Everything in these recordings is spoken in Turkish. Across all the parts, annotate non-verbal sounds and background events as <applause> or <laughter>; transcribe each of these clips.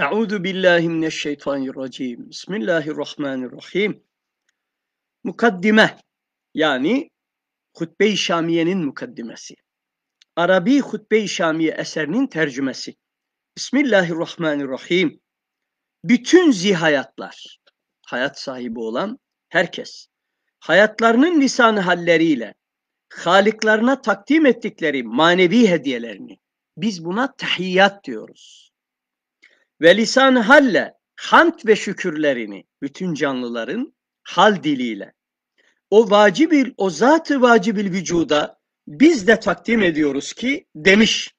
Euzu billahi mineşşeytanirracim. Bismillahirrahmanirrahim. Mukaddime yani Hutbe-i Şamiye'nin mukaddimesi. Arabi Hutbe-i Şamiye eserinin tercümesi. Bismillahirrahmanirrahim. Bütün zihayatlar, hayat sahibi olan herkes, hayatlarının lisan halleriyle haliklarına takdim ettikleri manevi hediyelerini biz buna tahiyyat diyoruz ve lisan halle hamd ve şükürlerini bütün canlıların hal diliyle o vacibil o zatı vacibil vücuda biz de takdim ediyoruz ki demiş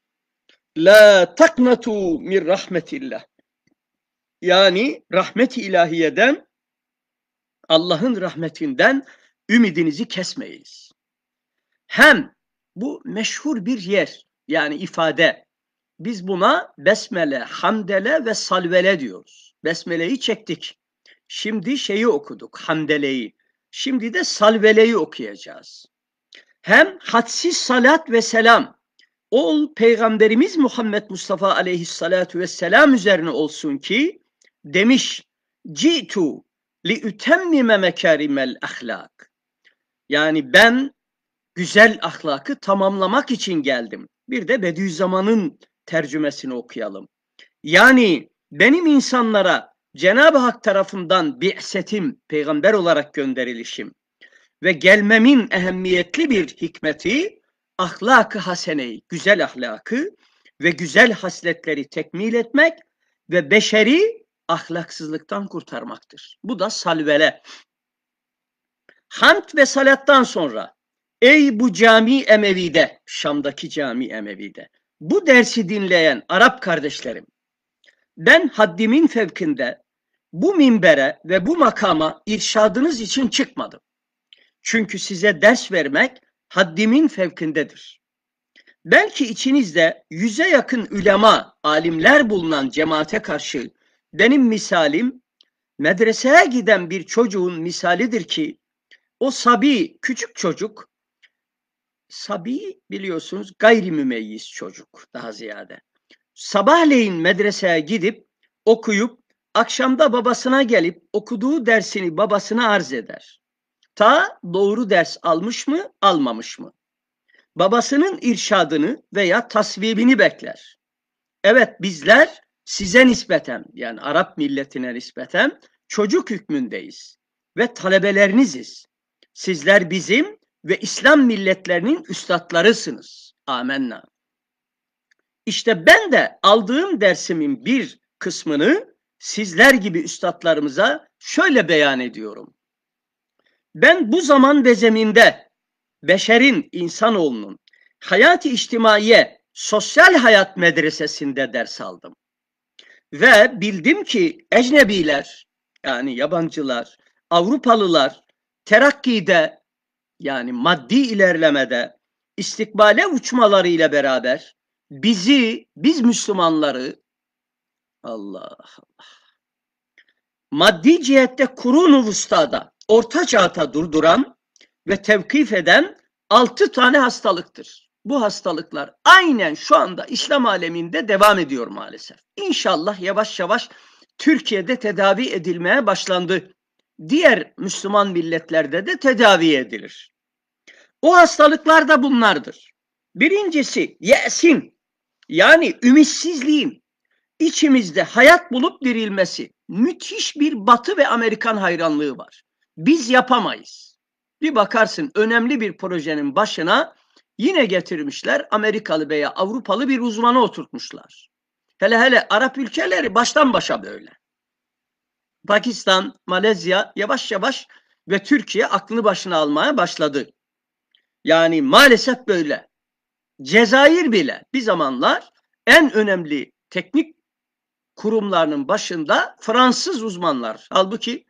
la taknatu min rahmetillah yani rahmeti ilahiyeden Allah'ın rahmetinden ümidinizi kesmeyiz. Hem bu meşhur bir yer yani ifade biz buna besmele, hamdele ve salvele diyoruz. Besmeleyi çektik. Şimdi şeyi okuduk, hamdeleyi. Şimdi de salveleyi okuyacağız. Hem hadsiz salat ve selam ol Peygamberimiz Muhammed Mustafa aleyhissalatu vesselam üzerine olsun ki demiş citu li ütemmime mekarimel ahlak. Yani ben güzel ahlakı tamamlamak için geldim. Bir de Bediüzzaman'ın tercümesini okuyalım. Yani benim insanlara Cenab-ı Hak tarafından bi'setim, peygamber olarak gönderilişim ve gelmemin ehemmiyetli bir hikmeti ahlakı haseneyi, güzel ahlakı ve güzel hasletleri tekmil etmek ve beşeri ahlaksızlıktan kurtarmaktır. Bu da salvele. Hamd ve salattan sonra ey bu cami Emevi'de, Şam'daki cami Emevi'de bu dersi dinleyen Arap kardeşlerim, ben haddimin fevkinde bu minbere ve bu makama irşadınız için çıkmadım. Çünkü size ders vermek haddimin fevkindedir. Belki içinizde yüze yakın ülema, alimler bulunan cemaate karşı benim misalim medreseye giden bir çocuğun misalidir ki o sabi küçük çocuk Sabi biliyorsunuz gayrimümeyyiz çocuk daha ziyade. Sabahleyin medreseye gidip okuyup akşamda babasına gelip okuduğu dersini babasına arz eder. Ta doğru ders almış mı almamış mı? Babasının irşadını veya tasvibini bekler. Evet bizler size nispeten yani Arap milletine nispeten çocuk hükmündeyiz ve talebeleriniziz. Sizler bizim ve İslam milletlerinin üstadlarısınız. Amenna. İşte ben de aldığım dersimin bir kısmını sizler gibi üstadlarımıza şöyle beyan ediyorum. Ben bu zaman ve zeminde beşerin, insanoğlunun hayat-ı içtimaiye, sosyal hayat medresesinde ders aldım. Ve bildim ki ecnebiler, yani yabancılar, Avrupalılar terakkide, yani maddi ilerlemede istikbale uçmalarıyla beraber bizi, biz Müslümanları Allah Allah maddi cihette kuru nüfusta da orta çağda durduran ve tevkif eden altı tane hastalıktır. Bu hastalıklar aynen şu anda İslam aleminde devam ediyor maalesef. İnşallah yavaş yavaş Türkiye'de tedavi edilmeye başlandı diğer Müslüman milletlerde de tedavi edilir. O hastalıklar da bunlardır. Birincisi yesin yani ümitsizliğin içimizde hayat bulup dirilmesi. Müthiş bir Batı ve Amerikan hayranlığı var. Biz yapamayız. Bir bakarsın önemli bir projenin başına yine getirmişler Amerikalı veya Avrupalı bir uzmanı oturtmuşlar. Hele hele Arap ülkeleri baştan başa böyle. Pakistan, Malezya yavaş yavaş ve Türkiye aklını başına almaya başladı. Yani maalesef böyle. Cezayir bile bir zamanlar en önemli teknik kurumlarının başında Fransız uzmanlar. Halbuki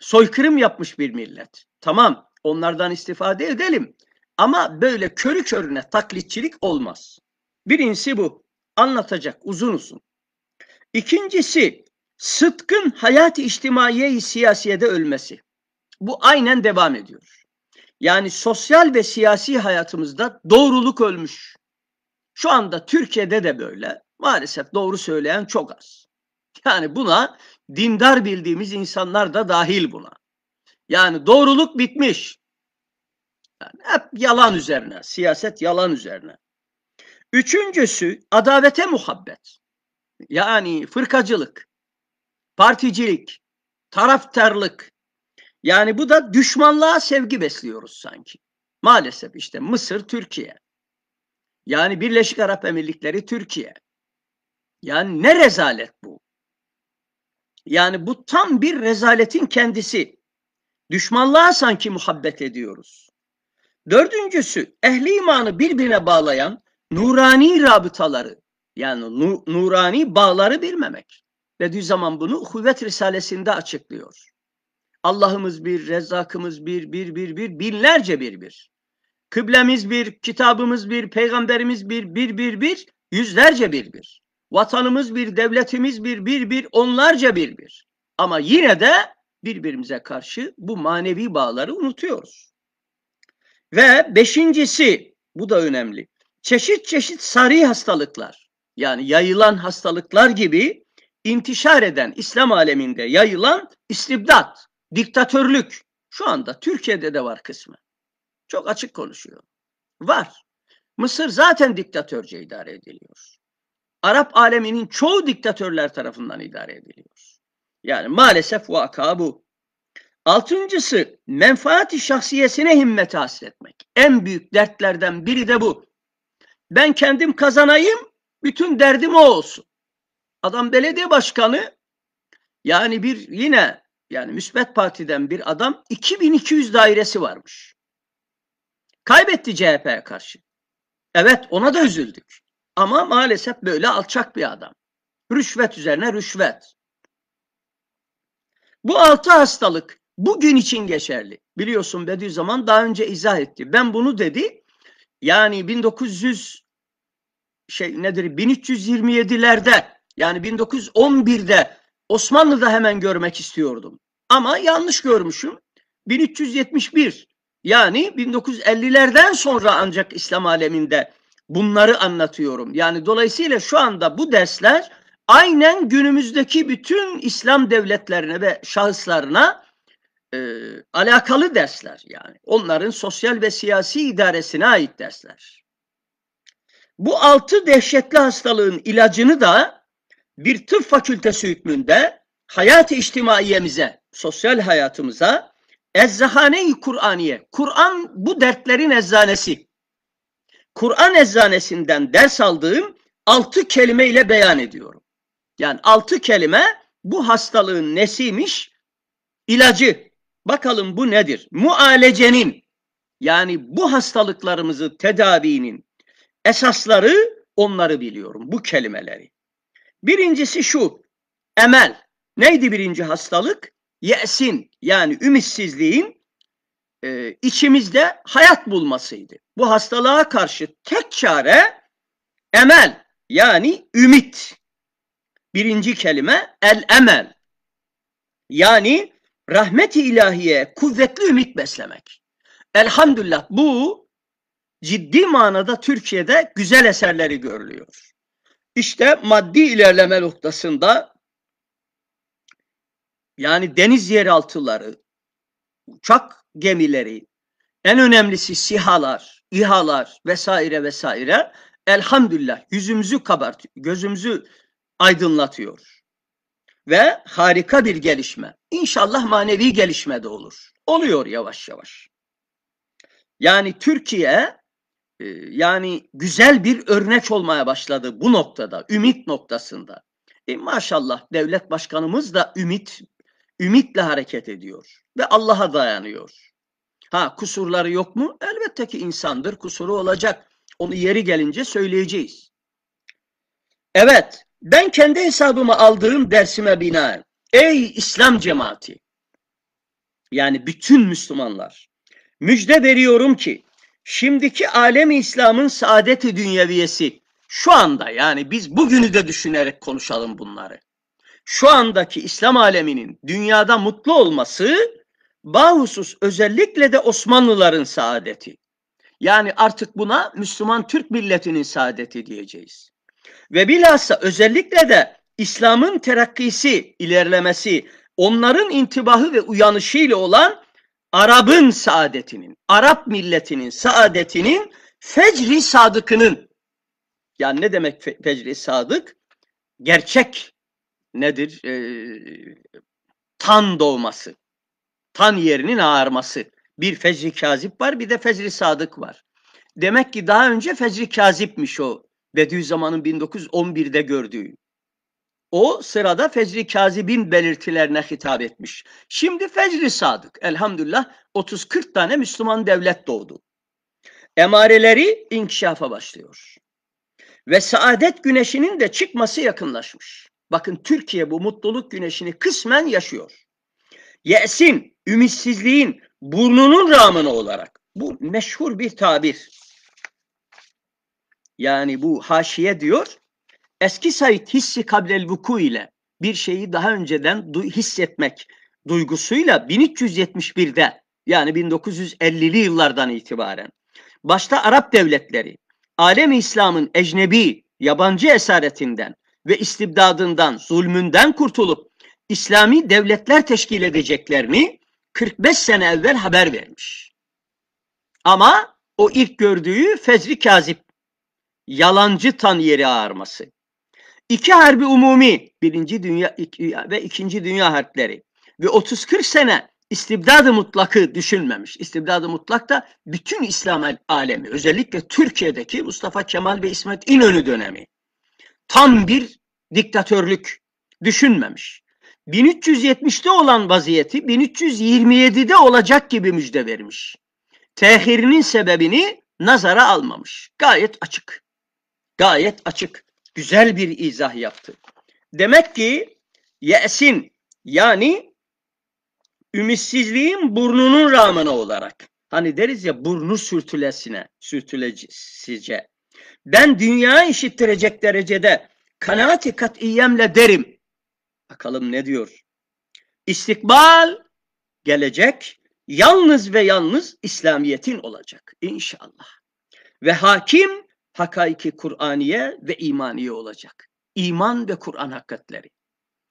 soykırım yapmış bir millet. Tamam onlardan istifade edelim. Ama böyle körü körüne taklitçilik olmaz. Birincisi bu. Anlatacak uzun uzun. İkincisi Sıtkın hayat içtimaiye siyasiyede ölmesi. Bu aynen devam ediyor. Yani sosyal ve siyasi hayatımızda doğruluk ölmüş. Şu anda Türkiye'de de böyle. Maalesef doğru söyleyen çok az. Yani buna dindar bildiğimiz insanlar da dahil buna. Yani doğruluk bitmiş. Yani hep yalan üzerine, siyaset yalan üzerine. Üçüncüsü adavete muhabbet. Yani fırkacılık particilik, taraftarlık. Yani bu da düşmanlığa sevgi besliyoruz sanki. Maalesef işte Mısır, Türkiye. Yani Birleşik Arap Emirlikleri, Türkiye. Yani ne rezalet bu? Yani bu tam bir rezaletin kendisi. Düşmanlığa sanki muhabbet ediyoruz. Dördüncüsü ehli imanı birbirine bağlayan nurani rabıtaları yani nu, nurani bağları bilmemek. Bediüzzaman bunu Kuvvet Risalesi'nde açıklıyor. Allah'ımız bir, Rezzak'ımız bir, bir, bir, bir, binlerce bir, bir. Kıblemiz bir, kitabımız bir, peygamberimiz bir, bir, bir, bir, yüzlerce bir, bir. Vatanımız bir, devletimiz bir, bir, bir, onlarca bir, bir. Ama yine de birbirimize karşı bu manevi bağları unutuyoruz. Ve beşincisi, bu da önemli, çeşit çeşit sarı hastalıklar, yani yayılan hastalıklar gibi intişar eden, İslam aleminde yayılan istibdat, diktatörlük şu anda Türkiye'de de var kısmı. Çok açık konuşuyor. Var. Mısır zaten diktatörce idare ediliyor. Arap aleminin çoğu diktatörler tarafından idare ediliyor. Yani maalesef vaka bu. Altıncısı menfaati şahsiyesine himmet hasretmek. En büyük dertlerden biri de bu. Ben kendim kazanayım, bütün derdim o olsun. Adam belediye başkanı yani bir yine yani müsbet partiden bir adam 2200 dairesi varmış. Kaybetti CHP'ye karşı. Evet ona da üzüldük. Ama maalesef böyle alçak bir adam. Rüşvet üzerine rüşvet. Bu altı hastalık bugün için geçerli. Biliyorsun Bediüzzaman daha önce izah etti. Ben bunu dedi. Yani 1900 şey nedir 1327'lerde yani 1911'de Osmanlı'da hemen görmek istiyordum. Ama yanlış görmüşüm. 1371 yani 1950'lerden sonra ancak İslam aleminde bunları anlatıyorum. Yani dolayısıyla şu anda bu dersler aynen günümüzdeki bütün İslam devletlerine ve şahıslarına e, alakalı dersler yani. Onların sosyal ve siyasi idaresine ait dersler. Bu altı dehşetli hastalığın ilacını da bir tıp fakültesi hükmünde hayat-ı içtimaiyemize, sosyal hayatımıza Eczahane-i Kur'aniye. Kur'an bu dertlerin eczanesi. Kur'an eczanesinden ders aldığım altı kelime ile beyan ediyorum. Yani altı kelime bu hastalığın nesiymiş? İlacı. Bakalım bu nedir? Mualecenin yani bu hastalıklarımızı tedavinin esasları onları biliyorum bu kelimeleri. Birincisi şu, emel. Neydi birinci hastalık? Yesin yani ümitsizliğin e, içimizde hayat bulmasıydı. Bu hastalığa karşı tek çare emel yani ümit. Birinci kelime el emel. Yani rahmeti ilahiye kuvvetli ümit beslemek. Elhamdülillah bu ciddi manada Türkiye'de güzel eserleri görülüyor. İşte maddi ilerleme noktasında yani deniz yeraltıları, uçak gemileri, en önemlisi sihalar, İHA'lar vesaire vesaire elhamdülillah yüzümüzü kabartıyor, gözümüzü aydınlatıyor. Ve harika bir gelişme. İnşallah manevi gelişme de olur. Oluyor yavaş yavaş. Yani Türkiye ee, yani güzel bir örnek olmaya başladı bu noktada, ümit noktasında. E maşallah devlet başkanımız da ümit, ümitle hareket ediyor ve Allah'a dayanıyor. Ha kusurları yok mu? Elbette ki insandır, kusuru olacak. Onu yeri gelince söyleyeceğiz. Evet, ben kendi hesabıma aldığım dersime binaen, ey İslam cemaati, yani bütün Müslümanlar, müjde veriyorum ki, Şimdiki alemi İslam'ın saadeti dünyeviyesi şu anda yani biz bugünü de düşünerek konuşalım bunları. Şu andaki İslam aleminin dünyada mutlu olması bahusus özellikle de Osmanlıların saadeti. Yani artık buna Müslüman Türk milletinin saadeti diyeceğiz. Ve bilhassa özellikle de İslam'ın terakkisi, ilerlemesi, onların intibahı ve uyanışıyla olan Arap'ın saadetinin, Arap milletinin saadetinin fecri sadıkının yani ne demek fe fecri sadık? Gerçek nedir? Ee, tan doğması. Tan yerinin ağarması. Bir fecri kazip var bir de fecri sadık var. Demek ki daha önce fecri kazipmiş o Bediüzzaman'ın 1911'de gördüğü. O sırada fecri kazibin belirtilerine hitap etmiş. Şimdi fecri sadık. Elhamdülillah 30-40 tane Müslüman devlet doğdu. Emareleri inkişafa başlıyor. Ve saadet güneşinin de çıkması yakınlaşmış. Bakın Türkiye bu mutluluk güneşini kısmen yaşıyor. Yesin, ümitsizliğin burnunun rağmen olarak. Bu meşhur bir tabir. Yani bu haşiye diyor Eski Said hissi kablel vuku ile bir şeyi daha önceden du- hissetmek duygusuyla 1371'de yani 1950'li yıllardan itibaren başta Arap devletleri Alem İslam'ın ecnebi yabancı esaretinden ve istibdadından, zulmünden kurtulup İslami devletler teşkil edeceklerini 45 sene evvel haber vermiş. Ama o ilk gördüğü Fezri Kazip, yalancı tan yeri ağarması. İki harbi umumi, birinci dünya ve ikinci dünya harpleri ve 30-40 sene istibdadı mutlakı düşünmemiş. İstibdadı mutlak da bütün İslam alemi, özellikle Türkiye'deki Mustafa Kemal ve İsmet İnönü dönemi tam bir diktatörlük düşünmemiş. 1370'te olan vaziyeti 1327'de olacak gibi müjde vermiş. Tehirinin sebebini nazara almamış. Gayet açık. Gayet açık güzel bir izah yaptı. Demek ki yesin yani ümitsizliğin burnunun rağmen olarak. Hani deriz ya burnu sürtülesine, sürtülesizce. Ben dünya işittirecek derecede kanaati katiyemle derim. Bakalım ne diyor? İstikbal gelecek yalnız ve yalnız İslamiyet'in olacak inşallah. Ve hakim hakaiki Kur'aniye ve imaniye olacak. İman ve Kur'an hakikatleri.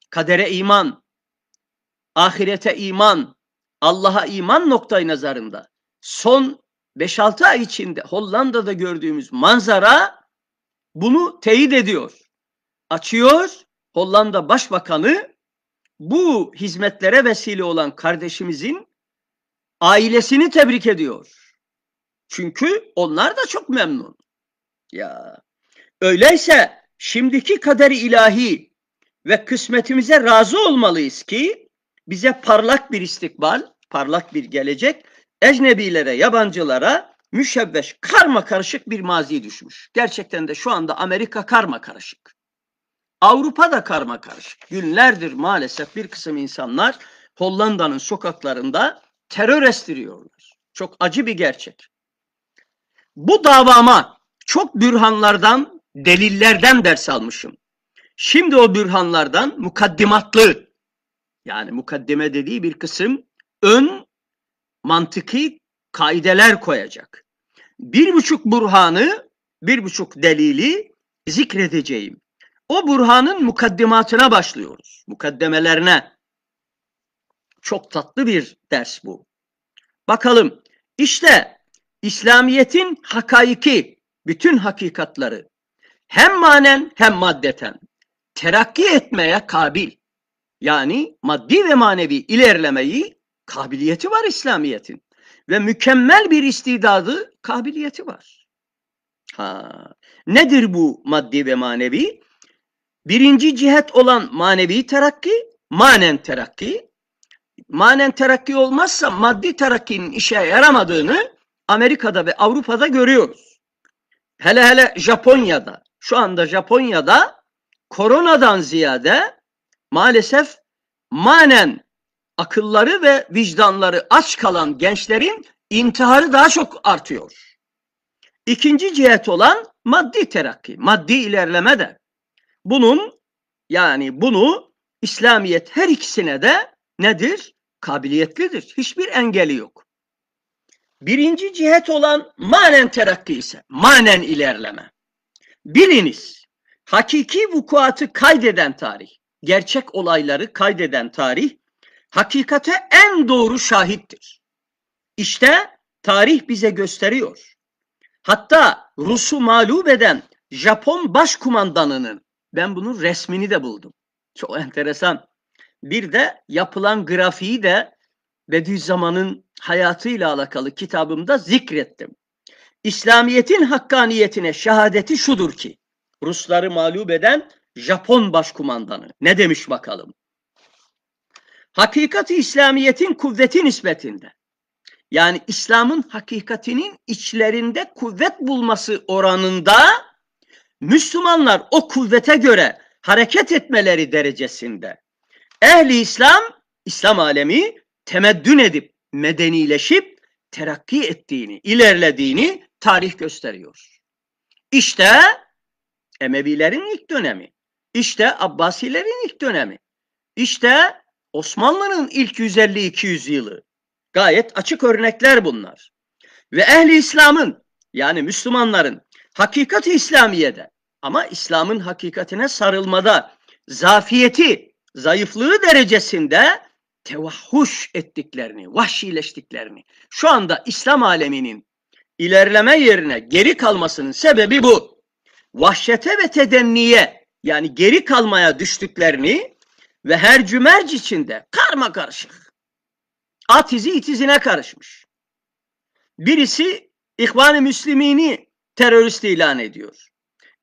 Kadere iman, ahirete iman, Allah'a iman noktayı nazarında son 5-6 ay içinde Hollanda'da gördüğümüz manzara bunu teyit ediyor. Açıyor Hollanda Başbakanı bu hizmetlere vesile olan kardeşimizin ailesini tebrik ediyor. Çünkü onlar da çok memnun. Ya öyleyse şimdiki kaderi ilahi ve kısmetimize razı olmalıyız ki bize parlak bir istikbal, parlak bir gelecek, ecnebilere, yabancılara müşebbeş, karma karışık bir mazi düşmüş. Gerçekten de şu anda Amerika karma karışık. Avrupa da karma karışık. Günlerdir maalesef bir kısım insanlar Hollanda'nın sokaklarında terör estiriyorlar. Çok acı bir gerçek. Bu davama çok bürhanlardan, delillerden ders almışım. Şimdi o bürhanlardan mukaddimatlı, yani mukaddime dediği bir kısım ön mantıki kaideler koyacak. Bir buçuk burhanı, bir buçuk delili zikredeceğim. O burhanın mukaddimatına başlıyoruz, mukaddemelerine. Çok tatlı bir ders bu. Bakalım, işte İslamiyet'in hakaiki, bütün hakikatları hem manen hem maddeten terakki etmeye kabil yani maddi ve manevi ilerlemeyi kabiliyeti var İslamiyet'in ve mükemmel bir istidadı kabiliyeti var. Ha. Nedir bu maddi ve manevi? Birinci cihet olan manevi terakki, manen terakki. Manen terakki olmazsa maddi terakkinin işe yaramadığını Amerika'da ve Avrupa'da görüyoruz hele hele Japonya'da şu anda Japonya'da koronadan ziyade maalesef manen akılları ve vicdanları aç kalan gençlerin intiharı daha çok artıyor. İkinci cihet olan maddi terakki, maddi ilerleme de. Bunun yani bunu İslamiyet her ikisine de nedir? Kabiliyetlidir. Hiçbir engeli yok. Birinci cihet olan manen terakki ise manen ilerleme. biliniz hakiki vukuatı kaydeden tarih, gerçek olayları kaydeden tarih hakikate en doğru şahittir. İşte tarih bize gösteriyor. Hatta Rus'u mağlup eden Japon başkumandanının ben bunun resmini de buldum. Çok enteresan. Bir de yapılan grafiği de Bediüzzaman'ın hayatıyla alakalı kitabımda zikrettim. İslamiyet'in hakkaniyetine şehadeti şudur ki Rusları mağlup eden Japon başkumandanı ne demiş bakalım? Hakikati İslamiyet'in kuvveti nispetinde yani İslam'ın hakikatinin içlerinde kuvvet bulması oranında Müslümanlar o kuvvete göre hareket etmeleri derecesinde ehli İslam, İslam alemi temeddün edip medenileşip terakki ettiğini, ilerlediğini tarih gösteriyor. İşte Emevilerin ilk dönemi, işte Abbasilerin ilk dönemi, işte Osmanlı'nın ilk 150-200 yılı. Gayet açık örnekler bunlar. Ve ehli İslam'ın yani Müslümanların hakikati İslamiye'de ama İslam'ın hakikatine sarılmada zafiyeti, zayıflığı derecesinde tevahuş ettiklerini, vahşileştiklerini, şu anda İslam aleminin ilerleme yerine geri kalmasının sebebi bu. Vahşete ve tedenniye yani geri kalmaya düştüklerini ve her cümerc içinde karma karışık. At izi itizine karışmış. Birisi İhvan-ı Müslimini terörist ilan ediyor.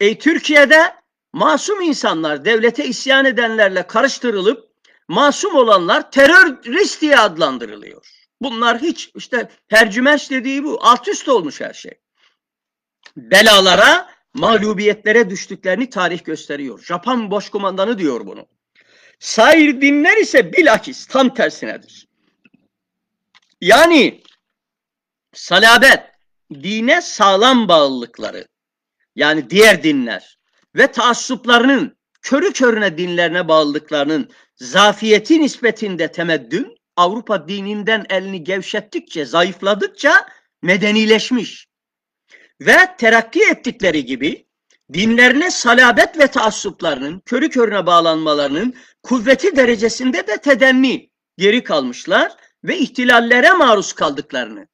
Ey Türkiye'de masum insanlar devlete isyan edenlerle karıştırılıp masum olanlar terörist diye adlandırılıyor. Bunlar hiç işte tercümeş dediği bu. Alt üst olmuş her şey. Belalara, mağlubiyetlere düştüklerini tarih gösteriyor. Japon başkumandanı diyor bunu. Sair dinler ise bilakis tam tersinedir. Yani salabet, dine sağlam bağlılıkları yani diğer dinler ve taassuplarının körü körüne dinlerine bağlılıklarının zafiyeti nispetinde temeddün Avrupa dininden elini gevşettikçe, zayıfladıkça medenileşmiş. Ve terakki ettikleri gibi dinlerine salabet ve taassuplarının, körü körüne bağlanmalarının kuvveti derecesinde de tedenni geri kalmışlar ve ihtilallere maruz kaldıklarını.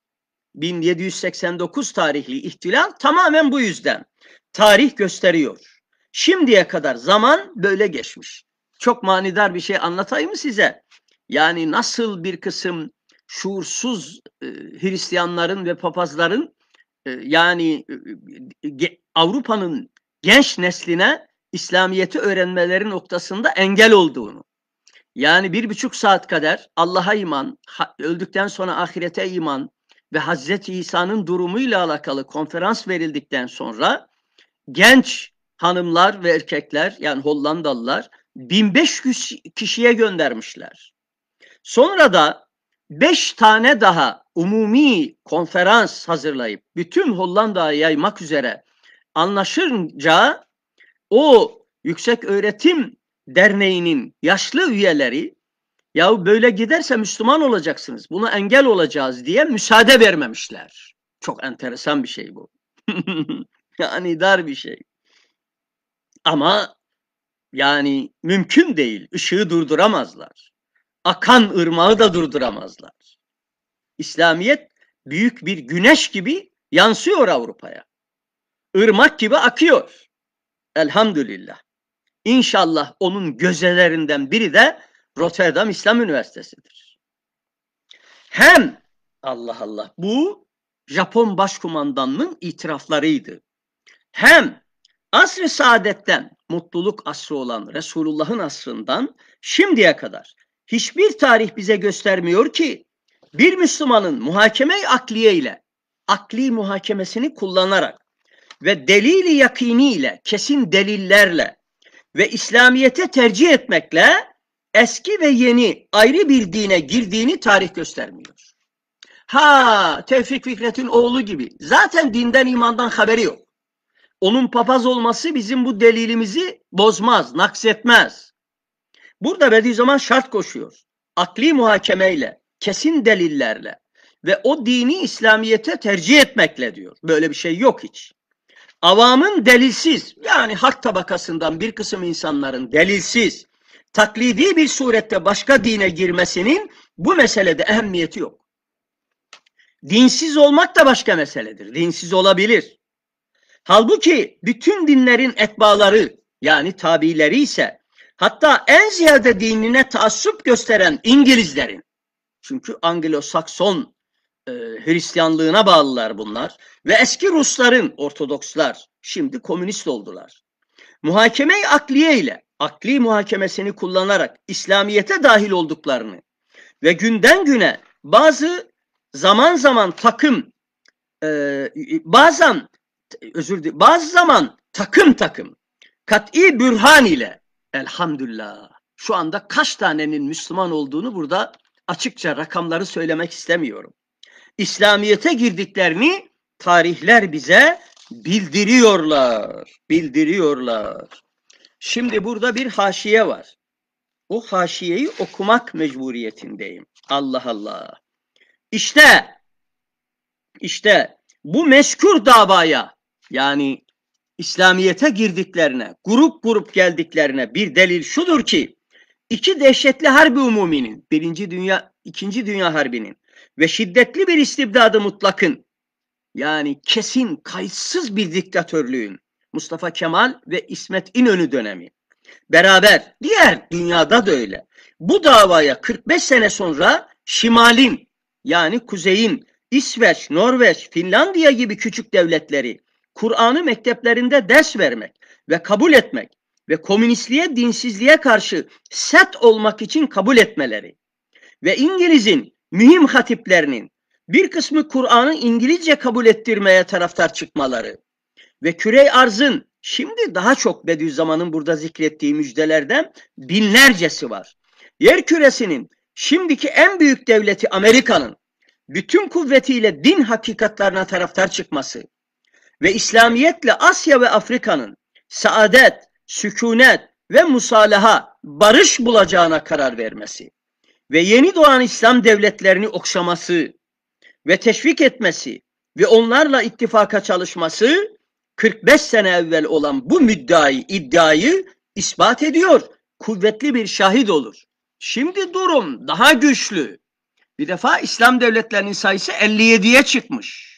1789 tarihli ihtilal tamamen bu yüzden tarih gösteriyor. Şimdiye kadar zaman böyle geçmiş. Çok manidar bir şey anlatayım mı size? Yani nasıl bir kısım şuursuz e, Hristiyanların ve papazların e, yani e, Avrupa'nın genç nesline İslamiyet'i öğrenmeleri noktasında engel olduğunu. Yani bir buçuk saat kadar Allah'a iman, öldükten sonra ahirete iman ve Hazreti İsa'nın durumuyla alakalı konferans verildikten sonra genç hanımlar ve erkekler yani Hollandalılar 1500 kişiye göndermişler. Sonra da 5 tane daha umumi konferans hazırlayıp bütün Hollanda'ya yaymak üzere anlaşınca o Yüksek Öğretim Derneği'nin yaşlı üyeleri ya böyle giderse Müslüman olacaksınız buna engel olacağız diye müsaade vermemişler. Çok enteresan bir şey bu. <laughs> yani dar bir şey. Ama yani mümkün değil. Işığı durduramazlar. Akan ırmağı da durduramazlar. İslamiyet büyük bir güneş gibi yansıyor Avrupa'ya. Irmak gibi akıyor. Elhamdülillah. İnşallah onun gözelerinden biri de Rotterdam İslam Üniversitesi'dir. Hem Allah Allah bu Japon başkumandanının itiraflarıydı. Hem asr-ı saadetten, mutluluk asrı olan Resulullah'ın asrından şimdiye kadar hiçbir tarih bize göstermiyor ki bir Müslümanın muhakeme-i akliye ile, akli muhakemesini kullanarak ve delili yakini ile, kesin delillerle ve İslamiyet'e tercih etmekle eski ve yeni ayrı bir dine girdiğini tarih göstermiyor. Ha Tevfik Fikret'in oğlu gibi zaten dinden imandan haberi yok onun papaz olması bizim bu delilimizi bozmaz, naksetmez. Burada Bediüzzaman şart koşuyor. Akli muhakemeyle, kesin delillerle ve o dini İslamiyet'e tercih etmekle diyor. Böyle bir şey yok hiç. Avamın delilsiz yani hak tabakasından bir kısım insanların delilsiz taklidi bir surette başka dine girmesinin bu meselede ehemmiyeti yok. Dinsiz olmak da başka meseledir. Dinsiz olabilir. Halbuki bütün dinlerin etbaları yani tabileri ise hatta en ziyade dinine taassup gösteren İngilizlerin çünkü Anglo-Sakson e, Hristiyanlığına bağlılar bunlar ve eski Rusların Ortodokslar şimdi komünist oldular. Muhakeme-i akliye ile akli muhakemesini kullanarak İslamiyete dahil olduklarını ve günden güne bazı zaman zaman takım e, bazen özür dilerim. Bazı zaman takım takım kat'i bürhan ile elhamdülillah şu anda kaç tanenin Müslüman olduğunu burada açıkça rakamları söylemek istemiyorum. İslamiyete girdiklerini tarihler bize bildiriyorlar. Bildiriyorlar. Şimdi burada bir haşiye var. O haşiyeyi okumak mecburiyetindeyim. Allah Allah. İşte işte bu meşkur davaya yani İslamiyet'e girdiklerine, grup grup geldiklerine bir delil şudur ki iki dehşetli harbi umuminin, birinci dünya, ikinci dünya harbinin ve şiddetli bir istibdadı mutlakın yani kesin kayıtsız bir diktatörlüğün Mustafa Kemal ve İsmet İnönü dönemi beraber diğer dünyada da öyle. Bu davaya 45 sene sonra şimalin yani kuzeyin İsveç, Norveç, Finlandiya gibi küçük devletleri Kur'an'ı mekteplerinde ders vermek ve kabul etmek ve komünistliğe, dinsizliğe karşı set olmak için kabul etmeleri ve İngiliz'in mühim hatiplerinin bir kısmı Kur'an'ı İngilizce kabul ettirmeye taraftar çıkmaları ve kürey arzın şimdi daha çok Bediüzzaman'ın burada zikrettiği müjdelerden binlercesi var. Yer küresinin şimdiki en büyük devleti Amerika'nın bütün kuvvetiyle din hakikatlerine taraftar çıkması ve İslamiyetle Asya ve Afrika'nın saadet, sükunet ve musalaha, barış bulacağına karar vermesi ve yeni doğan İslam devletlerini okşaması ve teşvik etmesi ve onlarla ittifaka çalışması 45 sene evvel olan bu müddiayı, iddiayı ispat ediyor. Kuvvetli bir şahit olur. Şimdi durum daha güçlü. Bir defa İslam devletlerinin sayısı 57'ye çıkmış.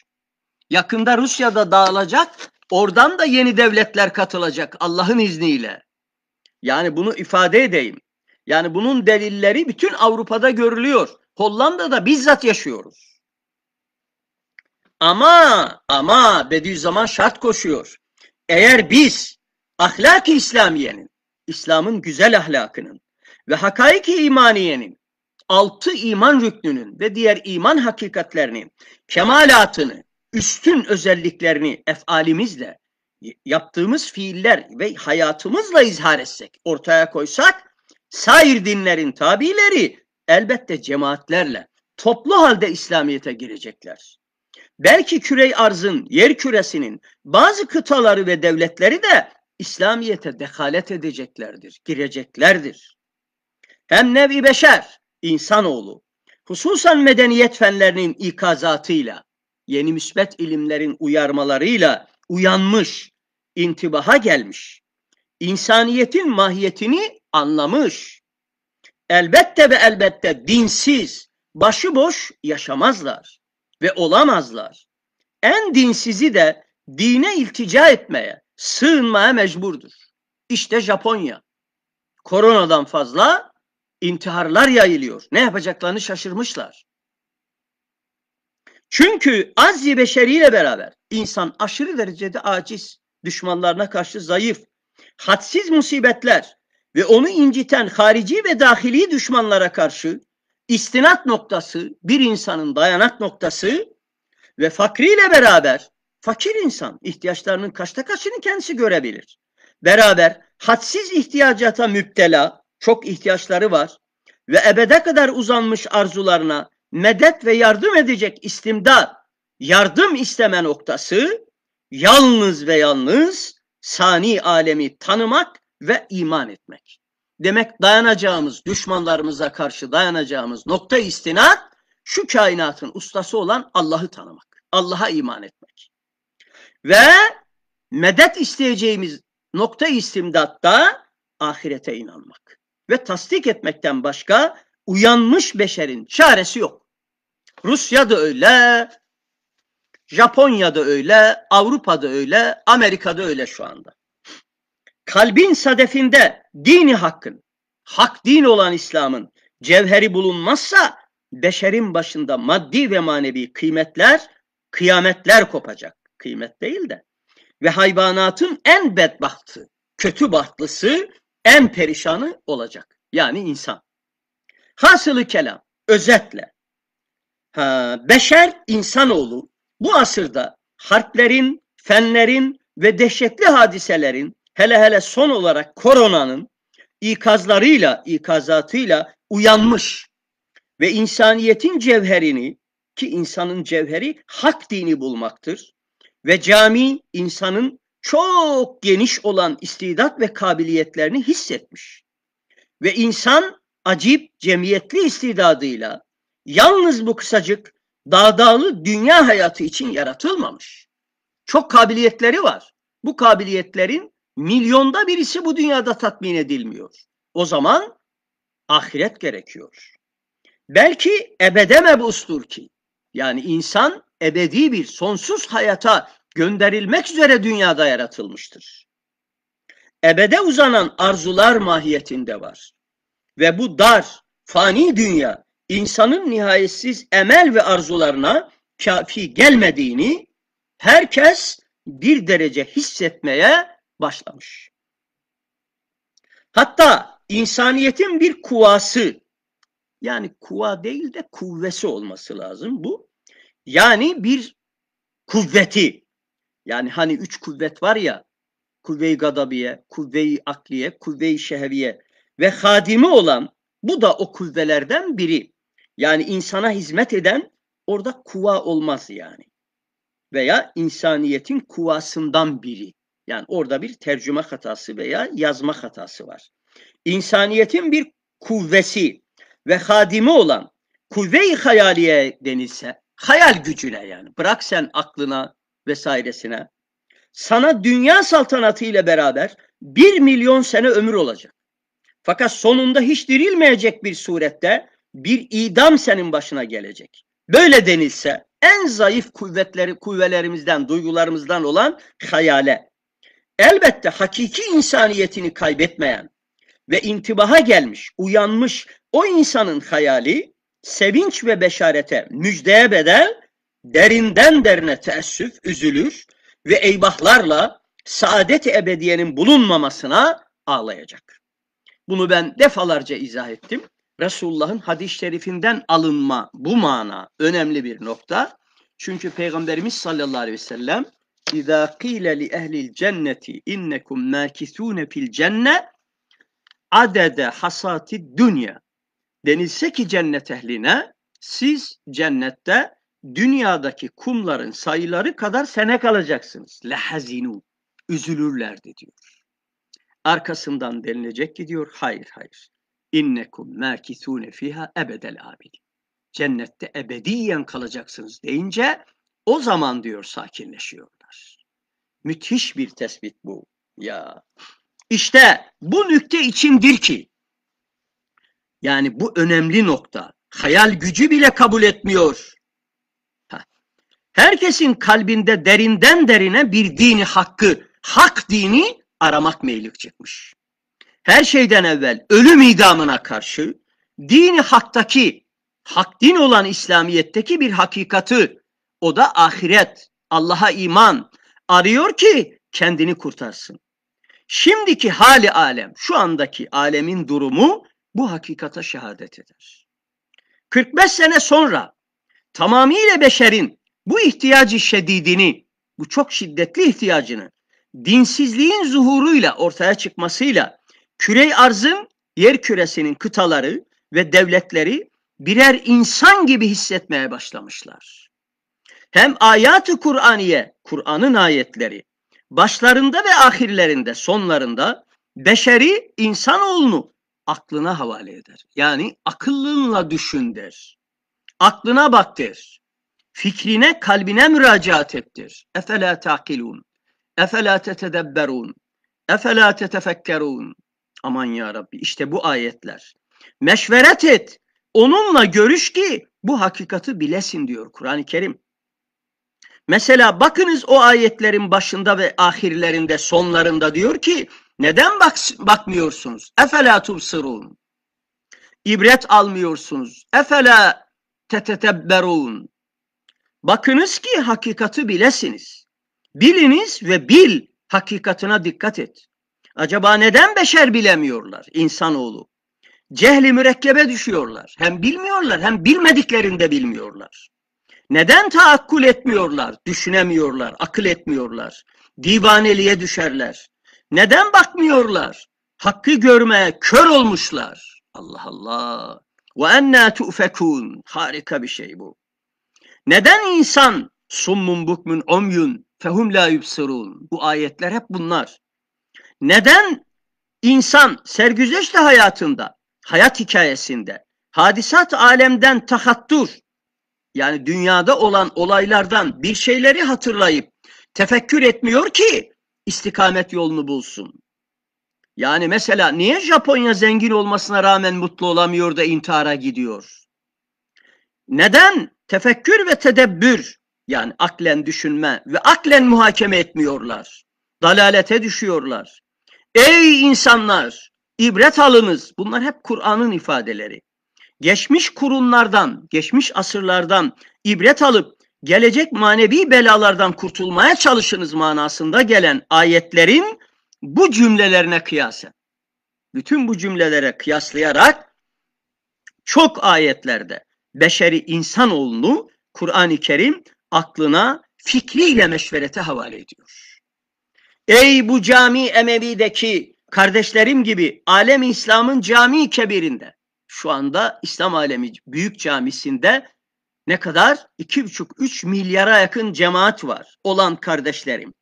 Yakında Rusya'da dağılacak. Oradan da yeni devletler katılacak Allah'ın izniyle. Yani bunu ifade edeyim. Yani bunun delilleri bütün Avrupa'da görülüyor. Hollanda'da bizzat yaşıyoruz. Ama ama Bediüzzaman şart koşuyor. Eğer biz ahlaki İslamiyenin, İslam'ın güzel ahlakının ve hakaiki imaniyenin, altı iman rüknünün ve diğer iman hakikatlerinin kemalatını üstün özelliklerini efalimizle yaptığımız fiiller ve hayatımızla izhar etsek, ortaya koysak sair dinlerin tabileri elbette cemaatlerle toplu halde İslamiyet'e girecekler. Belki kürey arzın, yer küresinin bazı kıtaları ve devletleri de İslamiyet'e dekalet edeceklerdir, gireceklerdir. Hem nevi beşer, insanoğlu, hususan medeniyet fenlerinin ikazatıyla yeni müsbet ilimlerin uyarmalarıyla uyanmış, intibaha gelmiş. insaniyetin mahiyetini anlamış. Elbette ve elbette dinsiz, başıboş yaşamazlar ve olamazlar. En dinsizi de dine iltica etmeye, sığınmaya mecburdur. İşte Japonya. Koronadan fazla intiharlar yayılıyor. Ne yapacaklarını şaşırmışlar. Çünkü azzi beşeriyle beraber insan aşırı derecede aciz, düşmanlarına karşı zayıf, hadsiz musibetler ve onu inciten harici ve dahili düşmanlara karşı istinat noktası, bir insanın dayanak noktası ve fakriyle beraber fakir insan ihtiyaçlarının kaçta kaçını kendisi görebilir. Beraber hadsiz ihtiyacata müptela, çok ihtiyaçları var ve ebede kadar uzanmış arzularına medet ve yardım edecek istimdad, yardım isteme noktası yalnız ve yalnız sani alemi tanımak ve iman etmek. Demek dayanacağımız, düşmanlarımıza karşı dayanacağımız nokta istinat şu kainatın ustası olan Allah'ı tanımak, Allah'a iman etmek. Ve medet isteyeceğimiz nokta istimdatta ahirete inanmak ve tasdik etmekten başka uyanmış beşerin çaresi yok. Rusya da öyle, Japonya da öyle, Avrupa da öyle, Amerika da öyle şu anda. Kalbin sadefinde dini hakkın, hak din olan İslam'ın cevheri bulunmazsa beşerin başında maddi ve manevi kıymetler, kıyametler kopacak. Kıymet değil de. Ve hayvanatın en bedbahtı, kötü bahtlısı, en perişanı olacak. Yani insan. Hasılı kelam, özetle. Ha, beşer, insanoğlu bu asırda harplerin, fenlerin ve dehşetli hadiselerin, hele hele son olarak koronanın ikazlarıyla, ikazatıyla uyanmış ve insaniyetin cevherini ki insanın cevheri hak dini bulmaktır ve cami insanın çok geniş olan istidat ve kabiliyetlerini hissetmiş. Ve insan acip cemiyetli istidadıyla yalnız bu kısacık dağdağlı dünya hayatı için yaratılmamış. Çok kabiliyetleri var. Bu kabiliyetlerin milyonda birisi bu dünyada tatmin edilmiyor. O zaman ahiret gerekiyor. Belki ebede mebustur ki. Yani insan ebedi bir sonsuz hayata gönderilmek üzere dünyada yaratılmıştır. Ebede uzanan arzular mahiyetinde var ve bu dar, fani dünya insanın nihayetsiz emel ve arzularına kafi gelmediğini herkes bir derece hissetmeye başlamış. Hatta insaniyetin bir kuvası yani kuva değil de kuvvesi olması lazım bu. Yani bir kuvveti yani hani üç kuvvet var ya kuvve-i gadabiye, kuvve-i akliye, kuvve-i şehviye ve hadimi olan bu da o kuvvelerden biri. Yani insana hizmet eden orada kuva olmaz yani. Veya insaniyetin kuvasından biri. Yani orada bir tercüme hatası veya yazma hatası var. İnsaniyetin bir kuvvesi ve hadimi olan kuvve-i hayaliye denilse, hayal gücüne yani bırak sen aklına vesairesine, sana dünya saltanatı ile beraber bir milyon sene ömür olacak. Fakat sonunda hiç dirilmeyecek bir surette bir idam senin başına gelecek. Böyle denilse en zayıf kuvvetleri kuvvelerimizden, duygularımızdan olan hayale. Elbette hakiki insaniyetini kaybetmeyen ve intibaha gelmiş, uyanmış o insanın hayali sevinç ve beşarete, müjdeye bedel derinden derine teessüf, üzülür ve eyvahlarla saadet ebediyenin bulunmamasına ağlayacak. Bunu ben defalarca izah ettim. Resulullah'ın hadis-i şerifinden alınma bu mana önemli bir nokta. Çünkü Peygamberimiz sallallahu aleyhi ve sellem اِذَا قِيلَ لِأَهْلِ الْجَنَّةِ اِنَّكُمْ مَاكِثُونَ فِي الْجَنَّةِ adede hasati dünya denilse ki cennet ehline siz cennette dünyadaki kumların sayıları kadar sene kalacaksınız. Lehazinu üzülürlerdi diyor arkasından denilecek ki diyor hayır hayır. İnnekum mâkisûne fiha ebedel abid. Cennette ebediyen kalacaksınız deyince o zaman diyor sakinleşiyorlar. Müthiş bir tespit bu. Ya işte bu nükte içindir ki yani bu önemli nokta. Hayal gücü bile kabul etmiyor. Herkesin kalbinde derinden derine bir dini hakkı, hak dini aramak meyli çıkmış. Her şeyden evvel ölüm idamına karşı dini haktaki, hak din olan İslamiyet'teki bir hakikati, o da ahiret, Allah'a iman arıyor ki kendini kurtarsın. Şimdiki hali alem, şu andaki alemin durumu bu hakikata şehadet eder. 45 sene sonra tamamıyla beşerin bu ihtiyacı şedidini, bu çok şiddetli ihtiyacını dinsizliğin zuhuruyla ortaya çıkmasıyla kürey arzın yer küresinin kıtaları ve devletleri birer insan gibi hissetmeye başlamışlar. Hem ayatı Kur'aniye, Kur'an'ın ayetleri başlarında ve ahirlerinde, sonlarında beşeri insanoğlunu aklına havale eder. Yani akıllınla düşün der. Aklına bak der. Fikrine, kalbine müracaat ettir. Efela takilun. Efela tetedebberun. Efela tetefekkerun. Aman ya Rabbi işte bu ayetler. Meşveret et. Onunla görüş ki bu hakikati bilesin diyor Kur'an-ı Kerim. Mesela bakınız o ayetlerin başında ve ahirlerinde sonlarında diyor ki neden bak bakmıyorsunuz? Efela tubsirun. ibret almıyorsunuz. Efela tetetebberun. Bakınız ki hakikati bilesiniz. Biliniz ve bil hakikatına dikkat et. Acaba neden beşer bilemiyorlar insanoğlu? Cehli mürekkebe düşüyorlar. Hem bilmiyorlar hem bilmediklerinde bilmiyorlar. Neden taakkul etmiyorlar, düşünemiyorlar, akıl etmiyorlar? Divaneliğe düşerler. Neden bakmıyorlar? Hakkı görmeye kör olmuşlar. Allah Allah. Ve enna tu'fekun. Harika bir şey bu. Neden insan summun bukmun omyun Fehum la yubsirun. Bu ayetler hep bunlar. Neden insan sergüzeşte hayatında, hayat hikayesinde hadisat alemden tahattur yani dünyada olan olaylardan bir şeyleri hatırlayıp tefekkür etmiyor ki istikamet yolunu bulsun. Yani mesela niye Japonya zengin olmasına rağmen mutlu olamıyor da intihara gidiyor? Neden? Tefekkür ve tedebbür yani aklen düşünme ve aklen muhakeme etmiyorlar. Dalalete düşüyorlar. Ey insanlar! ibret alınız. Bunlar hep Kur'an'ın ifadeleri. Geçmiş kurunlardan, geçmiş asırlardan ibret alıp gelecek manevi belalardan kurtulmaya çalışınız manasında gelen ayetlerin bu cümlelerine kıyasen, bütün bu cümlelere kıyaslayarak çok ayetlerde beşeri insanoğlunu Kur'an-ı Kerim aklına fikriyle meşverete havale ediyor. Ey bu cami Emevi'deki kardeşlerim gibi alem İslam'ın cami kebirinde şu anda İslam alemi büyük camisinde ne kadar? 2,5-3 milyara yakın cemaat var olan kardeşlerim.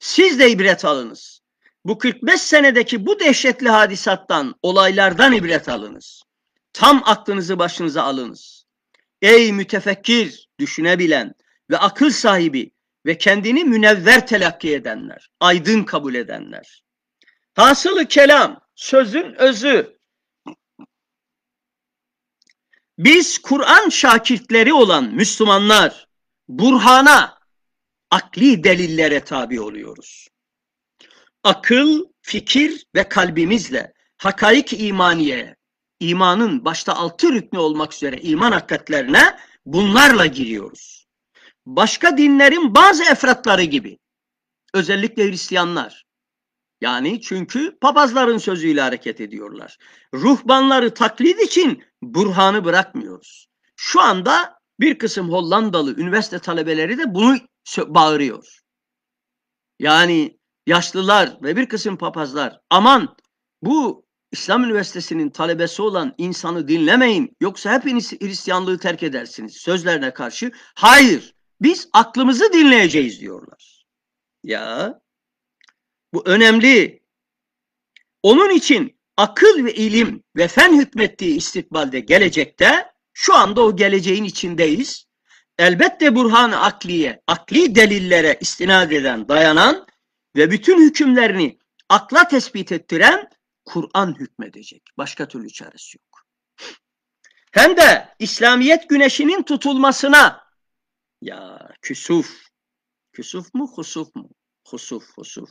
Siz de ibret alınız. Bu 45 senedeki bu dehşetli hadisattan, olaylardan ibret alınız. Tam aklınızı başınıza alınız. Ey mütefekkir, düşünebilen, ve akıl sahibi ve kendini münevver telakki edenler, aydın kabul edenler. Hasılı kelam, sözün özü. Biz Kur'an şakirtleri olan Müslümanlar, Burhan'a, akli delillere tabi oluyoruz. Akıl, fikir ve kalbimizle hakaik imaniye, imanın başta altı rüknü olmak üzere iman hakikatlerine bunlarla giriyoruz başka dinlerin bazı efratları gibi. Özellikle Hristiyanlar. Yani çünkü papazların sözüyle hareket ediyorlar. Ruhbanları taklit için Burhan'ı bırakmıyoruz. Şu anda bir kısım Hollandalı üniversite talebeleri de bunu bağırıyor. Yani yaşlılar ve bir kısım papazlar aman bu İslam Üniversitesi'nin talebesi olan insanı dinlemeyin yoksa hepiniz Hristiyanlığı terk edersiniz sözlerine karşı. Hayır biz aklımızı dinleyeceğiz diyorlar. Ya bu önemli. Onun için akıl ve ilim ve fen hükmettiği istikbalde gelecekte şu anda o geleceğin içindeyiz. Elbette burhan akliye, akli delillere istinad eden, dayanan ve bütün hükümlerini akla tespit ettiren Kur'an hükmedecek. Başka türlü çaresi yok. Hem de İslamiyet güneşinin tutulmasına ya küsuf. Küsuf mu husuf mu? Husuf, husuf.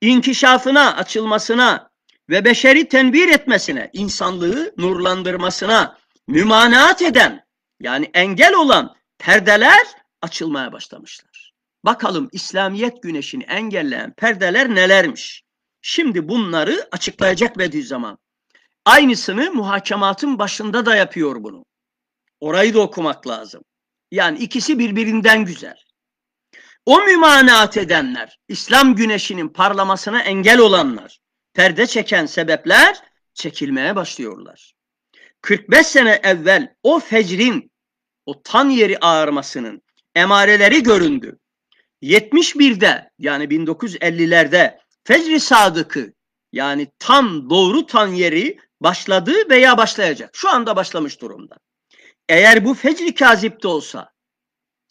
İnkişafına, açılmasına ve beşeri tenbir etmesine, insanlığı nurlandırmasına mümanaat eden yani engel olan perdeler açılmaya başlamışlar. Bakalım İslamiyet güneşini engelleyen perdeler nelermiş? Şimdi bunları açıklayacak Bediüzzaman. Aynısını muhakematın başında da yapıyor bunu. Orayı da okumak lazım. Yani ikisi birbirinden güzel. O mümanaat edenler, İslam güneşinin parlamasına engel olanlar, perde çeken sebepler çekilmeye başlıyorlar. 45 sene evvel o fecrin, o tan yeri ağarmasının emareleri göründü. 71'de yani 1950'lerde Fecri Sadık'ı yani tam doğru tan yeri başladı veya başlayacak. Şu anda başlamış durumda. Eğer bu fecri kazip de olsa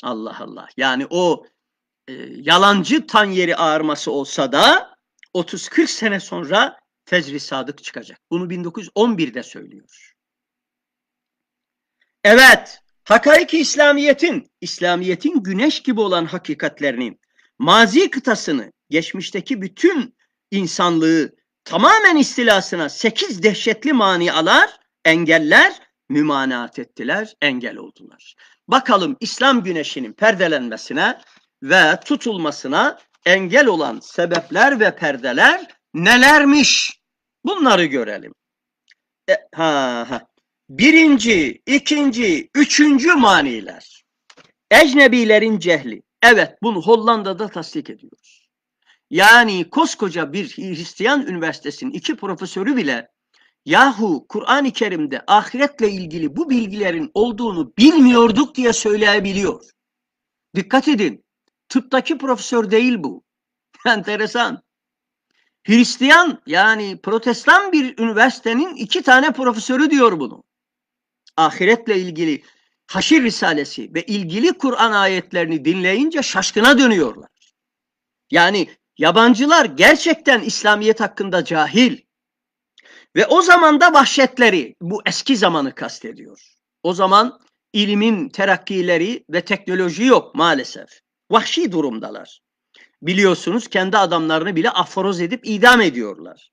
Allah Allah yani o e, yalancı tan yeri olsa da 30-40 sene sonra fecri sadık çıkacak. Bunu 1911'de söylüyor. Evet, hakaiki İslamiyet'in, İslamiyet'in güneş gibi olan hakikatlerinin mazi kıtasını, geçmişteki bütün insanlığı tamamen istilasına 8 dehşetli manialar, engeller mümanaat ettiler, engel oldular. Bakalım İslam güneşinin perdelenmesine ve tutulmasına engel olan sebepler ve perdeler nelermiş? Bunları görelim. E, ha, ha. Birinci, ikinci, üçüncü maniler. Ecnebilerin cehli. Evet bunu Hollanda'da tasdik ediyoruz. Yani koskoca bir Hristiyan üniversitesinin iki profesörü bile Yahu Kur'an-ı Kerim'de ahiretle ilgili bu bilgilerin olduğunu bilmiyorduk diye söyleyebiliyor. Dikkat edin. Tıptaki profesör değil bu. <laughs> Enteresan. Hristiyan yani protestan bir üniversitenin iki tane profesörü diyor bunu. Ahiretle ilgili Haşir Risalesi ve ilgili Kur'an ayetlerini dinleyince şaşkına dönüyorlar. Yani yabancılar gerçekten İslamiyet hakkında cahil. Ve o zaman da vahşetleri, bu eski zamanı kastediyor. O zaman ilmin terakkileri ve teknoloji yok maalesef. Vahşi durumdalar. Biliyorsunuz kendi adamlarını bile aforoz edip idam ediyorlar.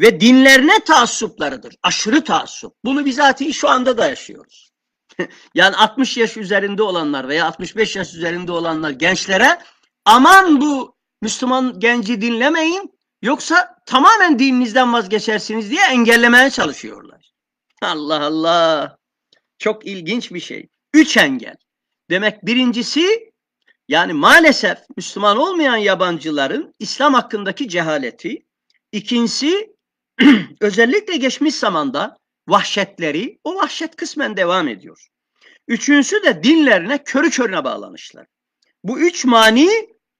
Ve dinlerine taassuplarıdır. Aşırı taassup. Bunu bizatihi şu anda da yaşıyoruz. <laughs> yani 60 yaş üzerinde olanlar veya 65 yaş üzerinde olanlar gençlere aman bu Müslüman genci dinlemeyin Yoksa tamamen dininizden vazgeçersiniz diye engellemeye çalışıyorlar. Allah Allah. Çok ilginç bir şey. Üç engel. Demek birincisi yani maalesef Müslüman olmayan yabancıların İslam hakkındaki cehaleti. İkincisi <clears throat> özellikle geçmiş zamanda vahşetleri o vahşet kısmen devam ediyor. Üçüncüsü de dinlerine körü körüne bağlanışlar. Bu üç mani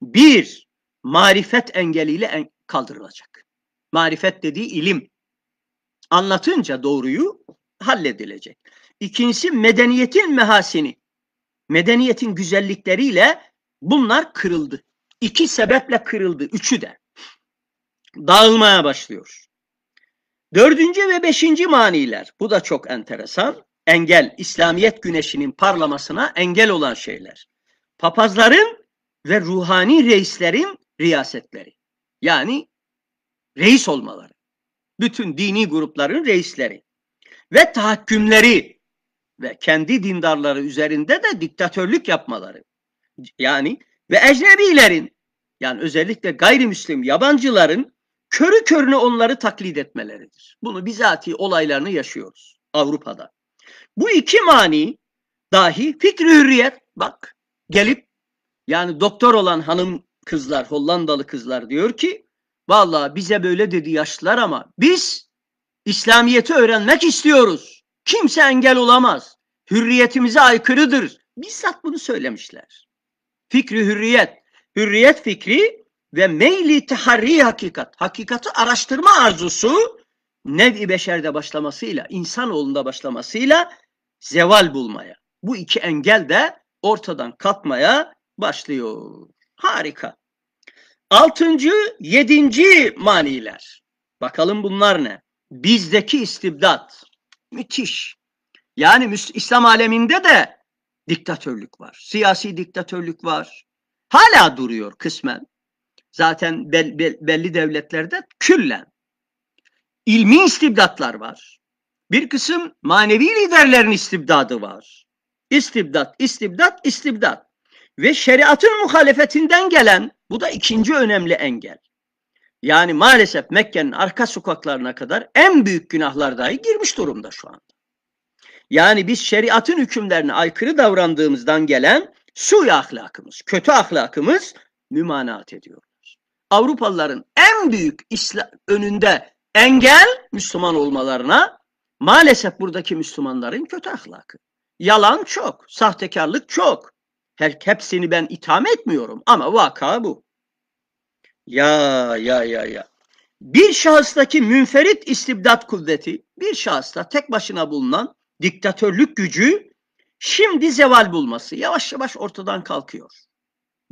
bir marifet engeliyle kaldırılacak. Marifet dediği ilim. Anlatınca doğruyu halledilecek. İkincisi medeniyetin mehasini. Medeniyetin güzellikleriyle bunlar kırıldı. İki sebeple kırıldı. Üçü de. Dağılmaya başlıyor. Dördüncü ve beşinci maniler. Bu da çok enteresan. Engel, İslamiyet güneşinin parlamasına engel olan şeyler. Papazların ve ruhani reislerin riyasetleri. Yani reis olmaları. Bütün dini grupların reisleri ve tahakkümleri ve kendi dindarları üzerinde de diktatörlük yapmaları. Yani ve ecnebilerin yani özellikle gayrimüslim yabancıların körü körüne onları taklit etmeleridir. Bunu bizatihi olaylarını yaşıyoruz Avrupa'da. Bu iki mani dahi fikri hürriyet bak gelip yani doktor olan hanım kızlar, Hollandalı kızlar diyor ki valla bize böyle dedi yaşlılar ama biz İslamiyet'i öğrenmek istiyoruz. Kimse engel olamaz. Hürriyetimize aykırıdır. Bizzat bunu söylemişler. Fikri hürriyet, hürriyet fikri ve meyli teharri hakikat, hakikati araştırma arzusu nevi beşerde başlamasıyla, insanoğlunda başlamasıyla zeval bulmaya. Bu iki engel de ortadan kalkmaya başlıyor. Harika. Altıncı, yedinci maniler. Bakalım bunlar ne? Bizdeki istibdat. Müthiş. Yani İslam aleminde de diktatörlük var. Siyasi diktatörlük var. Hala duruyor kısmen. Zaten bel, bel, belli devletlerde küllen. İlmi istibdatlar var. Bir kısım manevi liderlerin istibdadı var. İstibdat, istibdat, istibdat ve şeriatın muhalefetinden gelen bu da ikinci önemli engel. Yani maalesef Mekke'nin arka sokaklarına kadar en büyük günahlar dahi girmiş durumda şu anda. Yani biz şeriatın hükümlerine aykırı davrandığımızdan gelen suy ahlakımız, kötü ahlakımız mümanaat ediyoruz. Avrupalıların en büyük önünde engel Müslüman olmalarına maalesef buradaki Müslümanların kötü ahlakı. Yalan çok, sahtekarlık çok, her hepsini ben itham etmiyorum ama vaka bu. Ya ya ya ya. Bir şahıstaki münferit istibdat kuvveti, bir şahısta tek başına bulunan diktatörlük gücü şimdi zeval bulması yavaş yavaş ortadan kalkıyor.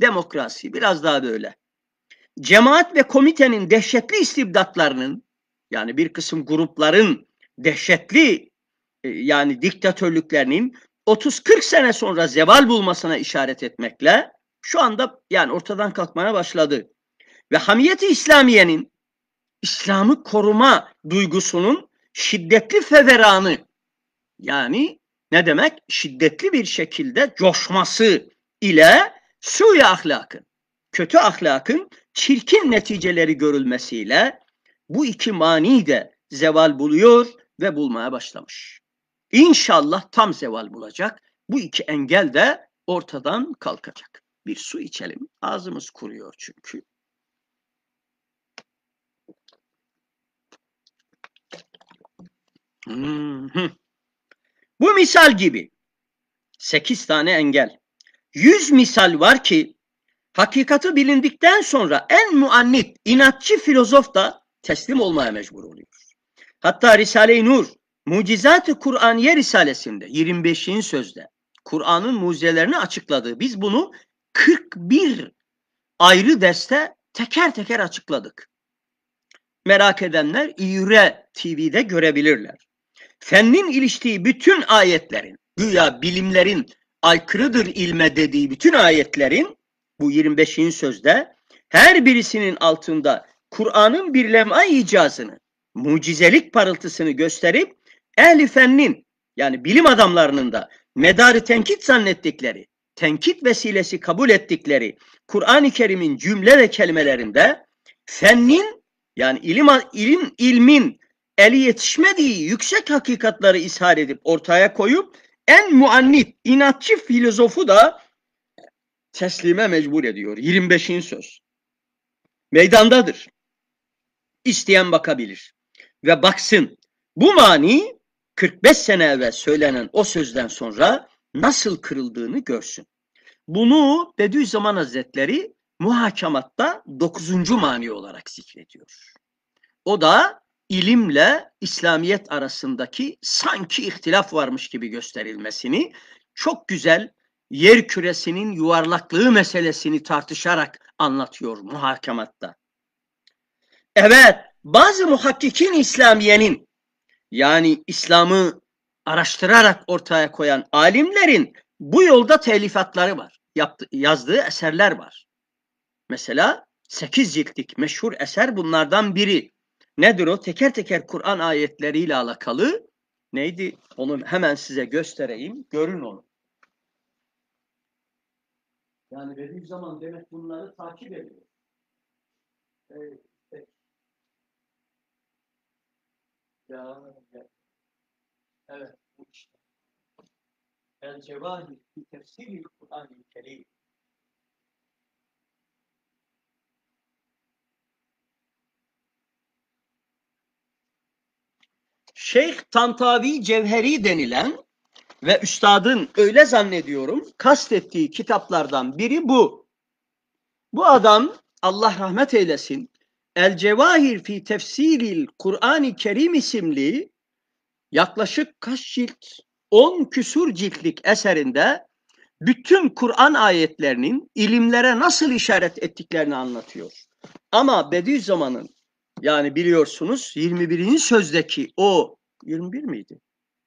Demokrasi biraz daha böyle. Cemaat ve komitenin dehşetli istibdatlarının yani bir kısım grupların dehşetli e, yani diktatörlüklerinin 30-40 sene sonra zeval bulmasına işaret etmekle şu anda yani ortadan kalkmaya başladı. Ve hamiyeti İslamiye'nin İslam'ı koruma duygusunun şiddetli feveranı yani ne demek? Şiddetli bir şekilde coşması ile suya ahlakın, kötü ahlakın çirkin neticeleri görülmesiyle bu iki mani de zeval buluyor ve bulmaya başlamış. İnşallah tam zeval bulacak. Bu iki engel de ortadan kalkacak. Bir su içelim. Ağzımız kuruyor çünkü. Bu misal gibi 8 tane engel. 100 misal var ki hakikati bilindikten sonra en muannit, inatçı filozof da teslim olmaya mecbur oluyor. Hatta Risale-i Nur Mucizat-ı Kur'aniye Risalesi'nde 25. sözde Kur'an'ın mucizelerini açıkladığı biz bunu 41 ayrı deste teker teker açıkladık. Merak edenler İYÜRE TV'de görebilirler. Fennin iliştiği bütün ayetlerin, güya bilimlerin aykırıdır ilme dediği bütün ayetlerin bu 25. sözde her birisinin altında Kur'an'ın bir lem'a icazını, mucizelik parıltısını gösterip ehli fennin yani bilim adamlarının da medarı tenkit zannettikleri, tenkit vesilesi kabul ettikleri Kur'an-ı Kerim'in cümle ve kelimelerinde fennin yani ilim, ilim ilmin eli yetişmediği yüksek hakikatları ishar edip ortaya koyup en muannit, inatçı filozofu da teslime mecbur ediyor. 25. söz. Meydandadır. İsteyen bakabilir ve baksın. Bu mani 45 sene evvel söylenen o sözden sonra nasıl kırıldığını görsün. Bunu Bediüzzaman Hazretleri muhakematta dokuzuncu mani olarak zikrediyor. O da ilimle İslamiyet arasındaki sanki ihtilaf varmış gibi gösterilmesini çok güzel yer küresinin yuvarlaklığı meselesini tartışarak anlatıyor muhakematta. Evet, bazı muhakkikin İslamiyenin yani İslam'ı araştırarak ortaya koyan alimlerin bu yolda telifatları var. Yaptı, yazdığı eserler var. Mesela 8 ciltlik meşhur eser bunlardan biri. Nedir o? Teker teker Kur'an ayetleriyle alakalı neydi? Onu hemen size göstereyim. Görün onu. Yani dediğim zaman demek bunları takip ediyor. Evet. devam eder. Evet, bu işte. El cevahir fi tefsiril Kur'an-ı Kerim. Şeyh Tantavi Cevheri denilen ve üstadın öyle zannediyorum kastettiği kitaplardan biri bu. Bu adam Allah rahmet eylesin El Cevahir fi Tefsiril Kur'an-ı Kerim isimli yaklaşık kaç cilt? 10 küsur ciltlik eserinde bütün Kur'an ayetlerinin ilimlere nasıl işaret ettiklerini anlatıyor. Ama Bediüzzaman'ın yani biliyorsunuz 21. sözdeki o 21 miydi?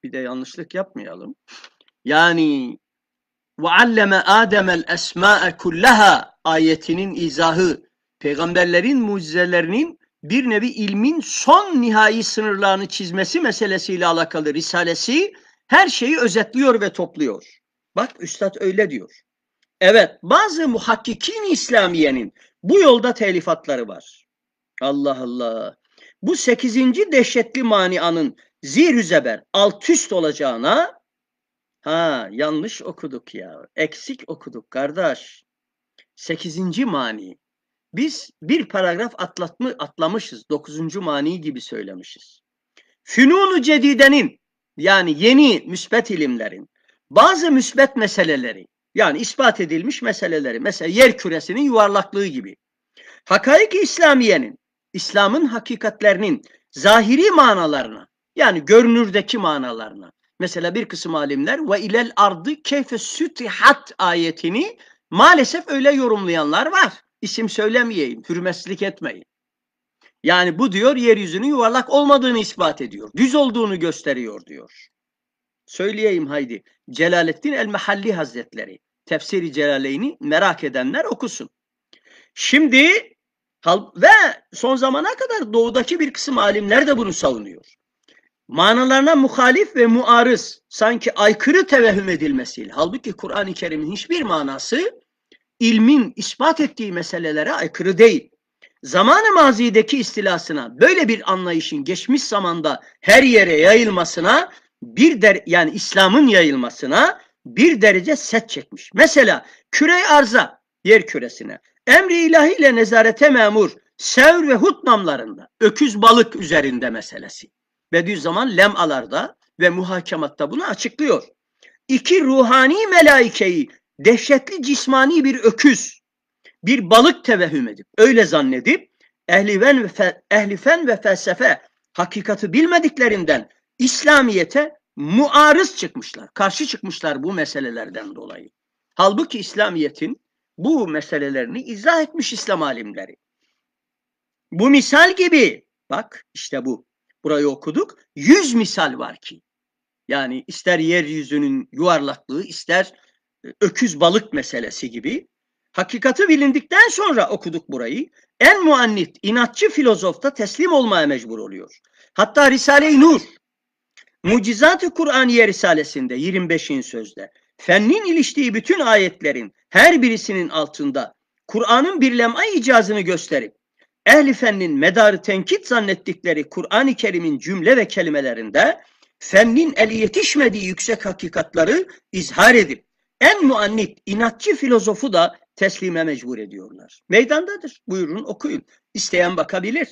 Bir de yanlışlık yapmayalım. Yani ve alleme Adem'el esma'e kullaha ayetinin izahı peygamberlerin mucizelerinin bir nevi ilmin son nihai sınırlarını çizmesi meselesiyle alakalı risalesi her şeyi özetliyor ve topluyor. Bak üstad öyle diyor. Evet bazı muhakkikin İslamiye'nin bu yolda telifatları var. Allah Allah. Bu sekizinci dehşetli manianın zirüzeber alt üst olacağına ha yanlış okuduk ya. Eksik okuduk kardeş. Sekizinci mani. Biz bir paragraf atlatma, atlamışız. Dokuzuncu mani gibi söylemişiz. Fünunu cedidenin yani yeni müsbet ilimlerin bazı müsbet meseleleri yani ispat edilmiş meseleleri mesela yer küresinin yuvarlaklığı gibi hakaik İslamiyenin İslam'ın hakikatlerinin zahiri manalarına yani görünürdeki manalarına mesela bir kısım alimler ve ilel ardı keyfe sütihat ayetini maalesef öyle yorumlayanlar var isim söylemeyeyim, hürmetsizlik etmeyin. Yani bu diyor yeryüzünün yuvarlak olmadığını ispat ediyor. Düz olduğunu gösteriyor diyor. Söyleyeyim haydi. Celaleddin el Mahalli Hazretleri Tefsiri Celaleyn'i merak edenler okusun. Şimdi ve son zamana kadar doğudaki bir kısım alimler de bunu savunuyor. Manalarına muhalif ve muarız sanki aykırı tevehüm edilmesiyle. Halbuki Kur'an-ı Kerim'in hiçbir manası ilmin ispat ettiği meselelere aykırı değil. Zamanı mazideki istilasına, böyle bir anlayışın geçmiş zamanda her yere yayılmasına, bir der yani İslam'ın yayılmasına bir derece set çekmiş. Mesela küre arza, yer küresine, emri ilahiyle nezarete memur, Sevr ve Hud namlarında, öküz balık üzerinde meselesi. Bediüzzaman lemalarda ve muhakematta bunu açıklıyor. İki ruhani melaikeyi dehşetli cismani bir öküz, bir balık tevehüm edip, öyle zannedip, ehliven ve fe, ehlifen ve felsefe hakikati bilmediklerinden İslamiyete muarız çıkmışlar. Karşı çıkmışlar bu meselelerden dolayı. Halbuki İslamiyet'in bu meselelerini izah etmiş İslam alimleri. Bu misal gibi, bak işte bu, burayı okuduk, yüz misal var ki. Yani ister yeryüzünün yuvarlaklığı, ister öküz balık meselesi gibi. Hakikati bilindikten sonra okuduk burayı. En muannit, inatçı filozofta teslim olmaya mecbur oluyor. Hatta Risale-i Nur, Mucizat-ı Kur'aniye Risalesinde 25. sözde fennin iliştiği bütün ayetlerin her birisinin altında Kur'an'ın bir lem'a icazını gösterip ehli fennin medarı tenkit zannettikleri Kur'an-ı Kerim'in cümle ve kelimelerinde fennin el yetişmediği yüksek hakikatları izhar edip en muannit, inatçı filozofu da teslime mecbur ediyorlar. Meydandadır. Buyurun okuyun. İsteyen bakabilir.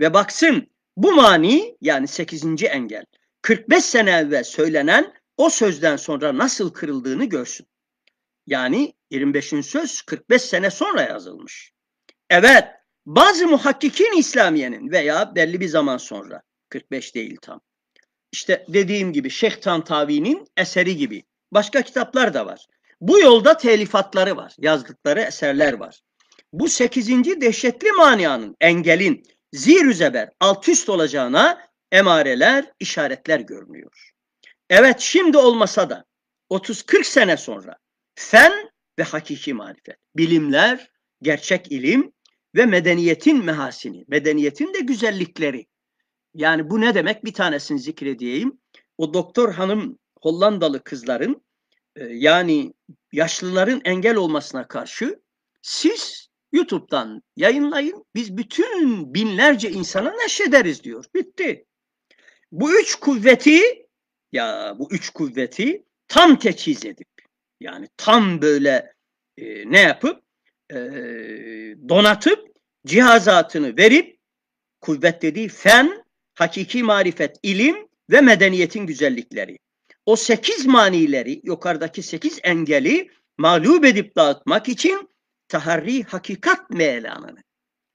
Ve baksın bu mani yani 8. engel 45 sene evvel söylenen o sözden sonra nasıl kırıldığını görsün. Yani 25. söz 45 sene sonra yazılmış. Evet bazı muhakkikin İslamiye'nin veya belli bir zaman sonra 45 değil tam. İşte dediğim gibi Şeyh Tantavi'nin eseri gibi başka kitaplar da var. Bu yolda telifatları var, yazdıkları eserler var. Bu sekizinci dehşetli manianın, engelin, zir zeber, alt üst olacağına emareler, işaretler görünüyor. Evet şimdi olmasa da 30-40 sene sonra fen ve hakiki marifet, bilimler, gerçek ilim ve medeniyetin mehasini, medeniyetin de güzellikleri. Yani bu ne demek bir tanesini zikredeyim. O doktor hanım Hollandalı kızların e, yani yaşlıların engel olmasına karşı siz YouTube'dan yayınlayın biz bütün binlerce insana neşrederiz diyor. Bitti. Bu üç kuvveti ya bu üç kuvveti tam teçhiz edip yani tam böyle e, ne yapıp e, donatıp cihazatını verip kuvvet dediği fen, hakiki marifet, ilim ve medeniyetin güzellikleri o sekiz manileri, yukarıdaki sekiz engeli mağlup edip dağıtmak için taharri hakikat melanını,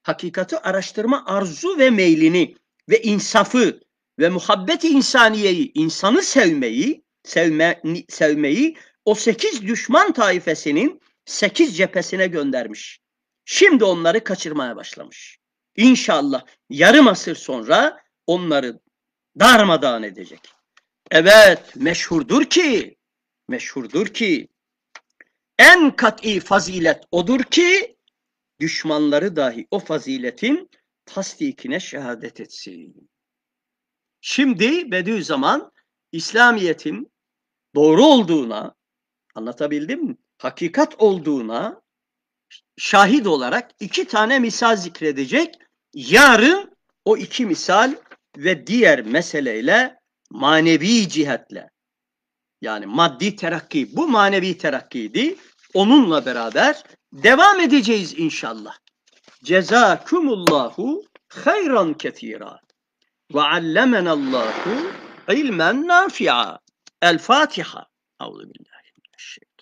hakikati araştırma arzu ve meylini ve insafı ve muhabbeti insaniyeyi, insanı sevmeyi, sevme, sevmeyi o sekiz düşman taifesinin sekiz cephesine göndermiş. Şimdi onları kaçırmaya başlamış. İnşallah yarım asır sonra onları darmadağın edecek. Evet meşhurdur ki, meşhurdur ki en kat'i fazilet odur ki düşmanları dahi o faziletin tasdikine şehadet etsin. Şimdi Bediüzzaman İslamiyet'in doğru olduğuna anlatabildim mi? Hakikat olduğuna şahit olarak iki tane misal zikredecek. Yarın o iki misal ve diğer meseleyle manevi cihetle yani maddi terakki bu manevi terakkiydi. Onunla beraber devam edeceğiz inşallah. Cezakumullahu hayran ketira ve allemenallahu ilmen nafi'a. El Fatiha. Euzu